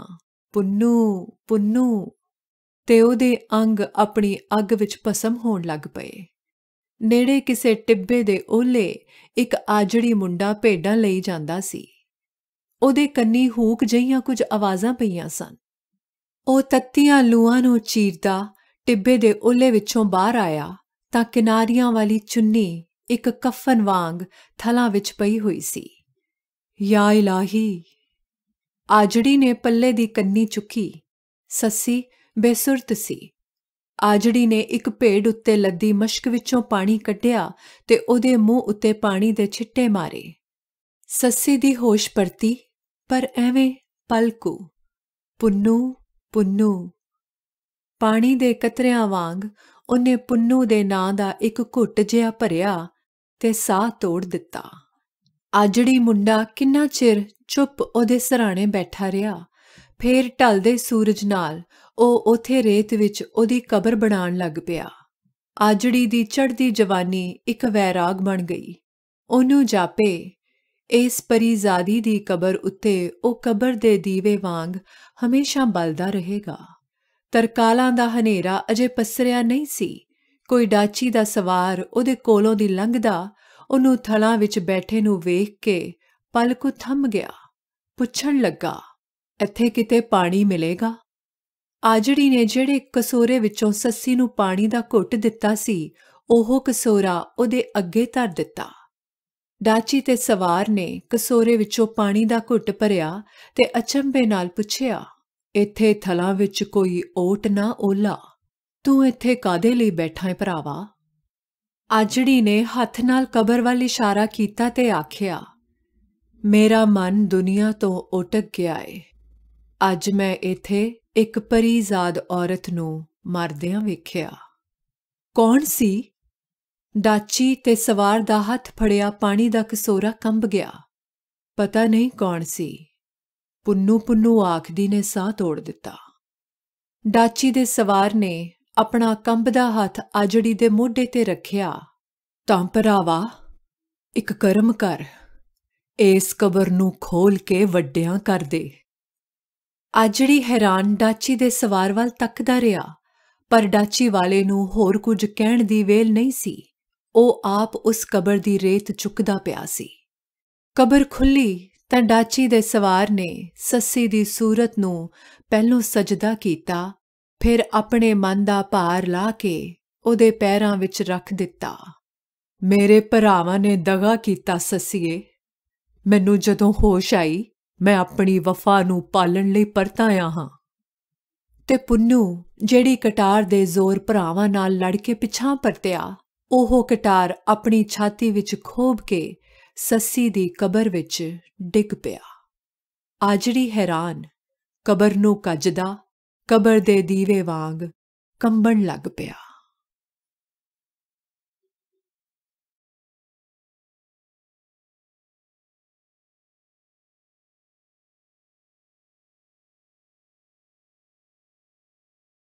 S1: ਪੁੰਨੂ ਪੁੰਨੂ ਤੇ ਉਹਦੇ ਅੰਗ ਆਪਣੀ ਅੱਗ ਵਿੱਚ ਭਸਮ ਹੋਣ ਲੱਗ ਪਏ ਨੇੜੇ ਕਿਸੇ ਟਿੱਬੇ ਦੇ ਓਲੇ ਇੱਕ ਆਜੜੀ ਮੁੰਡਾ ਭੇਡਾਂ ਲਈ ਜਾਂਦਾ ਸੀ ਉਹਦੇ ਕੰਨੀ ਹੂਕ ਜਈਆਂ ਕੁਝ ਆਵਾਜ਼ਾਂ ਪਈਆਂ ਸਨ ਉਹ ਤੱਤੀਆਂ ਲੂਆਂ ਨੂੰ ਚੀਰਦਾ ਟਿੱਬੇ ਦੇ ਓਲੇ ਵਿੱਚੋਂ ਬਾਹਰ ਆਇਆ ਤਾਂ ਕਿਨਾਰੀਆਂ ਵਾਲੀ ਚੁੰਨੀ ਇੱਕ ਕਫਨ ਵਾਂਗ ਥਲਾਂ ਵਿੱਚ ਪਈ ਹੋਈ ਸੀ ਯਾ ਇਲਾਹੀ ਆਜੜੀ ਨੇ ਪੱਲੇ ਦੀ ਕੰਨੀ ਚੁੱਕੀ ਸੱਸੀ ਬੇਸੁਰਤ ਸੀ ਆਜੜੀ ਨੇ ਇੱਕ ਭੇਡ ਉੱਤੇ ਲੱਦੀ ਮਸ਼ਕ ਵਿੱਚੋਂ ਪਾਣੀ ਕੱਢਿਆ ਤੇ ਉਹਦੇ ਮੂੰਹ ਉੱਤੇ ਪਾਣੀ ਦੇ ਛਿੱਟੇ ਮਾਰੇ ਸੱਸੀ ਦੀ ਹੋਸ਼ ਪਰਤੀ ਪਰ ਐਵੇਂ ਪਲਕੂ ਪੁੰਨੂ ਪੁੰਨੂ ਪਾਣੀ ਦੇ ਕਤਰਿਆਂ ਵਾਂਗ ਉਹਨੇ ਪੁੰਨੂ ਦੇ ਨਾਂ ਦਾ ਇੱਕ ਘੁੱਟ ਜਿਹਾ ਭਰਿਆ ਤੇ ਸਾਹ ਤੋੜ ਦਿੱਤਾ ਆਜੜੀ ਮੁੰਡਾ ਕਿੰਨਾ ਚਿਰ ਚੁੱਪ ਉਹਦੇ ਸਰਾਣੇ ਬੈਠਾ ਰਿਹਾ ਫੇਰ ਢਲਦੇ ਸੂਰਜ ਨਾਲ ਉਹ ਉਥੇ ਰੇਤ ਵਿੱਚ ਉਹਦੀ ਕਬਰ ਬਣਾਉਣ ਲੱਗ ਪਿਆ ਆਜੜੀ ਦੀ ਚੜ੍ਹਦੀ ਜਵਾਨੀ ਇੱਕ ਵੈਰਾਗ ਬਣ ਗਈ ਉਹਨੂੰ ਜਾਪੇ ਇਸ ਪਰੀਜ਼ਾਦੀ ਦੀ ਕਬਰ ਉੱਤੇ ਉਹ ਕਬਰ ਦੇ ਦੀਵੇ ਵਾਂਗ ਹਮੇਸ਼ਾ ਬਲਦਾ ਰਹੇਗਾ ਤਰਕਾਲਾਂ ਦਾ ਹਨੇਰਾ ਅਜੇ ਪਸਰਿਆ ਨਹੀਂ ਸੀ ਕੋਈ ਡਾਚੀ ਦਾ ਸਵਾਰ ਉਹਦੇ ਕੋਲੋਂ ਦੀ ਲੰਘਦਾ ਉਹਨੂੰ ਥਲਾਂ ਵਿੱਚ ਬੈਠੇ ਨੂੰ ਵੇਖ ਕੇ ਪਲਕੂ ਥੰਮ ਗਿਆ ਪੁੱਛਣ ਲੱਗਾ ਇੱਥੇ ਕਿਤੇ ਪਾਣੀ ਮਿਲੇਗਾ ਆਜੜੀ ਨੇ ਜਿਹੜੇ ਕਸੋਰੇ ਵਿੱਚੋਂ ਸੱਸੀ ਨੂੰ ਪਾਣੀ ਦਾ ਘੁੱਟ ਦਿੱਤਾ ਸੀ ਉਹ ਕਸੋਰਾ ਉਹਦੇ ਅੱਗੇ ਧਰ ਦਿੱਤਾ ਡਾਚੀ ਤੇ ਸਵਾਰ ਨੇ ਕਸੋਰੇ ਵਿੱਚੋਂ ਪਾਣੀ ਦਾ ਘੁੱਟ ਭਰਿਆ ਤੇ ਅਚੰਬੇ ਨਾਲ ਪੁੱਛਿਆ ਇੱਥੇ ਥਲਾਂ ਵਿੱਚ ਕੋਈ ਓਟ ਨਾ ਓਲਾ ਤੂੰ ਇੱਥੇ ਕਾਦੇ ਲਈ ਬੈਠਾ ਹੈ ਭਰਾਵਾ ਆਜੜੀ ਨੇ ਹੱਥ ਨਾਲ ਕਬਰ ਵੱਲ ਇਸ਼ਾਰਾ ਕੀਤਾ ਤੇ ਆਖਿਆ ਮੇਰਾ ਮਨ ਦੁਨੀਆ ਤੋਂ ਉਟਕ ਗਿਆ ਏ ਅੱਜ ਮੈਂ ਇੱਥੇ ਇੱਕ ਪਰੀਜ਼ਾਦ ਔਰਤ ਨੂੰ ਮਰਦਿਆਂ ਵੇਖਿਆ ਕੌਣ ਸੀ ਡਾਚੀ ਤੇ ਸਵਾਰ ਦਾ ਹੱਥ ਫੜਿਆ ਪਾਣੀ ਦਾ ਕਸੋਰਾ ਕੰਬ ਗਿਆ ਪਤਾ ਨਹੀਂ ਕੌਣ ਸੀ ਪੁੰਨੂ ਪੁੰਨੂ ਆਖਦੀ ਨੇ ਸਾਹ ਤੋੜ ਦਿੱਤਾ ਡਾਚੀ ਦੇ ਸਵਾਰ ਨੇ ਆਪਣਾ ਕੰਬਦਾ ਹੱਥ ਆਜੜੀ ਦੇ ਮੋਢੇ ਤੇ ਰੱਖਿਆ ਤਾਂ ਭਰਾਵਾ ਇੱਕ ਕਰਮ ਕਰ ਇਸ ਕਬਰ ਨੂੰ ਖੋਲ ਕੇ ਵੱਡਿਆਂ ਕਰ ਦੇ ਆਜੜੀ ਹੈਰਾਨ ਡਾਚੀ ਦੇ ਸਵਾਰ ਵੱਲ ਤੱਕਦਾ ਰਿਹਾ ਪਰ ਡਾਚੀ ਵਾਲੇ ਨੂੰ ਹੋਰ ਕੁਝ ਕਹਿਣ ਦੀ ਵੇਲ ਨਹੀਂ ਸੀ ਉਹ ਆਪ ਉਸ ਕਬਰ ਦੀ ਰੇਤ ਚੁੱਕਦਾ ਪਿਆ ਸੀ ਕਬਰ ਖੁੱਲੀ ਤਾਂ ਡਾਚੀ ਦੇ ਸਵਾਰ ਨੇ ਸੱਸੀ ਦੀ ਸੂਰਤ ਨੂੰ ਪਹਿਲੋਂ ਸਜਦਾ ਕੀਤਾ ਫਿਰ ਆਪਣੇ ਮਨ ਦਾ ਭਾਰ ਲਾ ਕੇ ਉਹਦੇ ਪੈਰਾਂ ਵਿੱਚ ਰੱਖ ਦਿੱਤਾ ਮੇਰੇ ਭਰਾਵਾਂ ਨੇ ਦਗਾ ਕੀਤਾ ਸਸੀਏ ਮੈਨੂੰ ਜਦੋਂ ਹੋਸ਼ ਆਈ ਮੈਂ ਆਪਣੀ ਵਫਾ ਨੂੰ ਪਾਲਣ ਲਈ ਪਰਤਾਇਆ ਹਾਂ ਤੇ ਪੁੰਨੂ ਜਿਹੜੀ ਕਟਾਰ ਦੇ ਜ਼ੋਰ ਭਰਾਵਾਂ ਨਾਲ ਲੜ ਕੇ ਪਿਛਾਂ ਪਰਤਿਆ ਉਹ ਕਟਾਰ ਆਪਣੀ ਛਾਤੀ ਵਿੱਚ ਖੋਬ ਕੇ ਸੱਸੀ ਦੀ ਕਬਰ ਵਿੱਚ ਡਿੱਗ ਪਿਆ ਆਜੜੀ ਹੈਰਾਨ ਕਬਰ ਨੂੰ ਕੱਜਦਾ ਕਬਰ ਦੇ ਦੀਵੇ ਵਾਂਗ ਕੰਬਣ ਲੱਗ ਪਿਆ